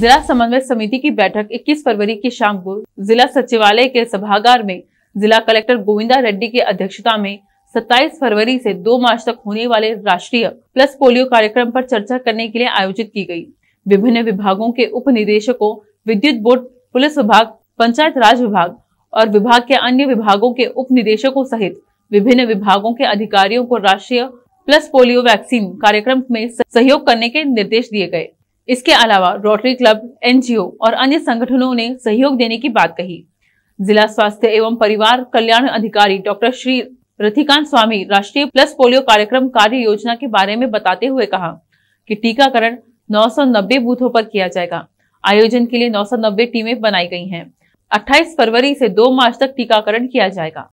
जिला समन्वय समिति की बैठक 21 फरवरी की शाम को जिला सचिवालय के सभागार में जिला कलेक्टर गोविंदा रेड्डी की अध्यक्षता में 27 फरवरी से 2 मार्च तक होने वाले राष्ट्रीय प्लस पोलियो कार्यक्रम पर चर्चा करने के लिए आयोजित की गई। विभिन्न विभागों के उप निदेशकों विद्युत बोर्ड पुलिस विभाग पंचायत राज विभाग और विभाग के अन्य विभागों के उप निदेशकों सहित विभिन्न विभागों के अधिकारियों को राष्ट्रीय प्लस पोलियो वैक्सीन कार्यक्रम में सहयोग करने के निर्देश दिए गए इसके अलावा रोटरी क्लब एनजीओ और अन्य संगठनों ने सहयोग देने की बात कही जिला स्वास्थ्य एवं परिवार कल्याण अधिकारी डॉक्टर श्री रथिकांत स्वामी राष्ट्रीय प्लस पोलियो कार्यक्रम कार्य योजना के बारे में बताते हुए कहा कि टीकाकरण 990 बूथों पर किया जाएगा आयोजन के लिए 990 टीमें बनाई गई हैं 28 फरवरी से 2 मार्च तक टीकाकरण किया जाएगा